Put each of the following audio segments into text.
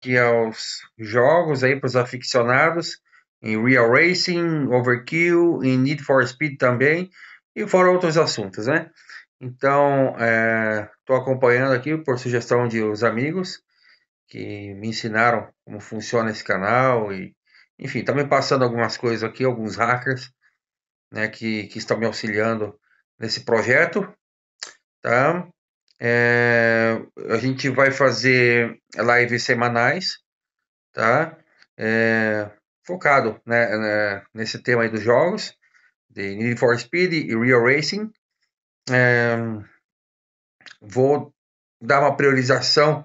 aqui aos é jogos aí para os aficionados, em Real Racing, Overkill, em Need for Speed também, e fora outros assuntos, né? Então, estou é, acompanhando aqui por sugestão de os amigos que me ensinaram como funciona esse canal e, enfim, também tá passando algumas coisas aqui, alguns hackers, né, que, que estão me auxiliando nesse projeto, tá? É, a gente vai fazer lives semanais, tá? É, focado né, né, nesse tema aí dos jogos, de Need for Speed e Real Racing. É, vou dar uma priorização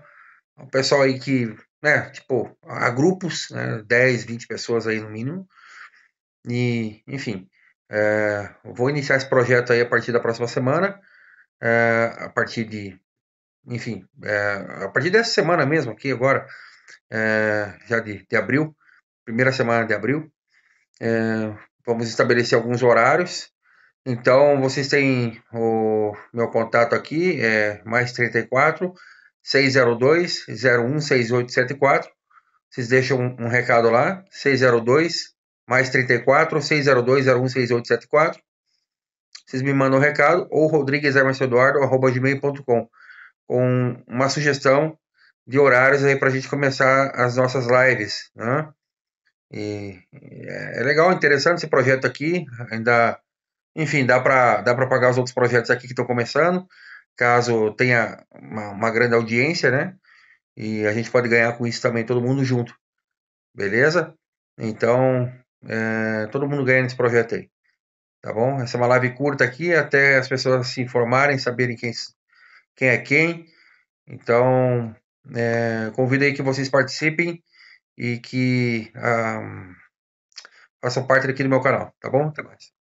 ao pessoal aí que, né, tipo, há grupos, né, 10, 20 pessoas aí no mínimo. E, enfim, é, vou iniciar esse projeto aí a partir da próxima semana. Eh, a partir de, enfim, eh, a partir dessa semana mesmo, aqui agora, eh, já de, de abril, primeira semana de abril, vamos estabelecer alguns horários. Então, vocês têm o meu contato aqui, é mais 34 602 016874. Vocês deixam um, um recado lá, 602 mais 34 602 016874 vocês me mandam um recado ou rodrigues.eduardo.com com uma sugestão de horários aí para a gente começar as nossas lives, né? E é, é legal, interessante esse projeto aqui, ainda, enfim, dá para dá para pagar os outros projetos aqui que estão começando, caso tenha uma, uma grande audiência, né? E a gente pode ganhar com isso também, todo mundo junto, beleza? Então, é, todo mundo ganha nesse projeto aí. Tá bom? Essa é uma live curta aqui, até as pessoas se informarem, saberem quem, quem é quem. Então, é, aí que vocês participem e que um, ah, façam parte aqui do meu canal, tá bom? Até mais.